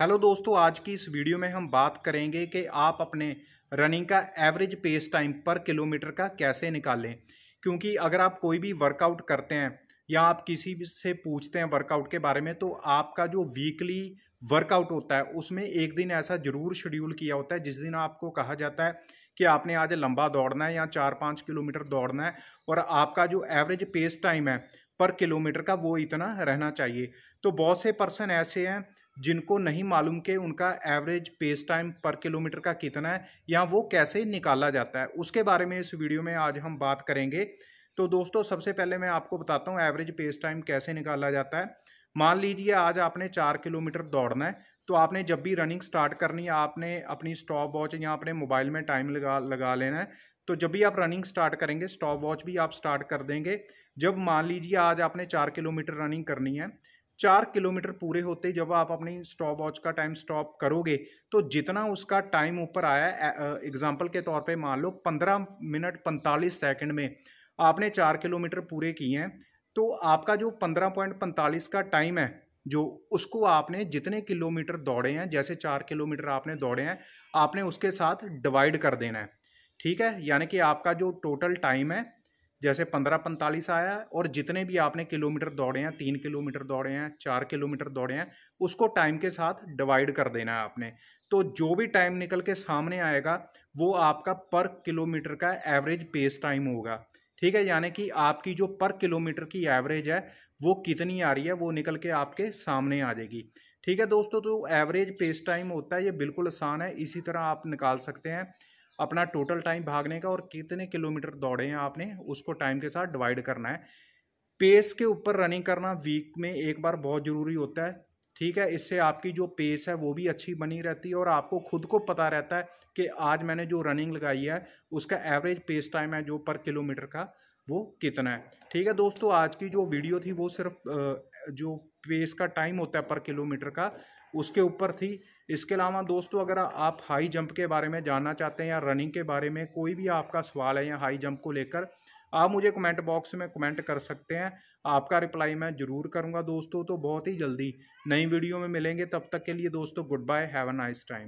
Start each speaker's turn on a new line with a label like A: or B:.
A: hello दोस्तों आज की इस वीडियो में हम बात करेंगे कि आप अपने रनिंग का average pace time per kilometre का कैसे निकालें क्योंकि अगर आप कोई भी वर्कआउट करते हैं या आप किसी से पूछते हैं वर्कआउट के बारे में तो आपका जो वीकली वर्कआउट होता है उसमें एक दिन ऐसा ज़रूर शेड्यूल किया होता है जिस दिन आपको कहा जाता है कि आपने आज लंबा दौड़ना है या चार पाँच किलोमीटर दौड़ना है और आपका जो एवरेज पेस टाइम है पर किलोमीटर का वो इतना रहना चाहिए तो बहुत से पर्सन ऐसे हैं जिनको नहीं मालूम कि उनका average pace time per kilometre का कितना है या वो कैसे निकाला जाता है उसके बारे में इस वीडियो में आज हम बात करेंगे तो दोस्तों सबसे पहले मैं आपको बताता हूँ एवरेज पेस टाइम कैसे निकाला जाता है मान लीजिए आज आपने चार किलोमीटर दौड़ना है तो आपने जब भी रनिंग स्टार्ट करनी है आपने अपनी स्टॉप वॉच या अपने मोबाइल में टाइम लगा लगा लेना है तो जब भी आप रनिंग स्टार्ट करेंगे स्टॉप वॉच भी आप स्टार्ट कर देंगे जब मान लीजिए आज आपने चार किलोमीटर रनिंग करनी है चार किलोमीटर पूरे होते जब आप अपनी स्टॉप वॉच का टाइम स्टॉप करोगे तो जितना उसका टाइम ऊपर आया एग्जाम्पल के तौर पे मान लो पंद्रह मिनट पैंतालीस सेकंड में आपने चार किलोमीटर पूरे किए हैं तो आपका जो पंद्रह पॉइंट पैंतालीस का टाइम है जो उसको आपने जितने किलोमीटर दौड़े हैं जैसे चार किलोमीटर आपने दौड़े हैं आपने उसके साथ डिवाइड कर देना है ठीक है यानी कि आपका जो टोटल टाइम है जैसे पंद्रह पैंतालीस आया और जितने भी आपने किलोमीटर दौड़े हैं तीन किलोमीटर दौड़े हैं चार किलोमीटर दौड़े हैं उसको टाइम के साथ डिवाइड कर देना है आपने तो जो भी टाइम निकल के सामने आएगा वो आपका पर किलोमीटर का एवरेज पेस टाइम होगा ठीक है यानी कि आपकी जो पर किलोमीटर की एवरेज है वो कितनी आ रही है वो निकल के आपके सामने आ जाएगी ठीक है दोस्तों तो एवरेज पेस टाइम होता है ये बिल्कुल आसान है इसी तरह आप निकाल सकते हैं अपना टोटल टाइम भागने का और कितने किलोमीटर दौड़े हैं आपने उसको टाइम के साथ डिवाइड करना है पेस के ऊपर रनिंग करना वीक में एक बार बहुत ज़रूरी होता है ठीक है इससे आपकी जो पेस है वो भी अच्छी बनी रहती है और आपको खुद को पता रहता है कि आज मैंने जो रनिंग लगाई है उसका एवरेज पेस टाइम है जो पर किलोमीटर का वो कितना है ठीक है दोस्तों आज की जो वीडियो थी वो सिर्फ जो पेस का टाइम होता है पर किलोमीटर का उसके ऊपर थी इसके अलावा दोस्तों अगर आप हाई जंप के बारे में जानना चाहते हैं या रनिंग के बारे में कोई भी आपका सवाल है या हाई जंप को लेकर आप मुझे कमेंट बॉक्स में कमेंट कर सकते हैं आपका रिप्लाई मैं ज़रूर करूँगा दोस्तों तो बहुत ही जल्दी नई वीडियो में मिलेंगे तब तक के लिए दोस्तों goodbye have a nice time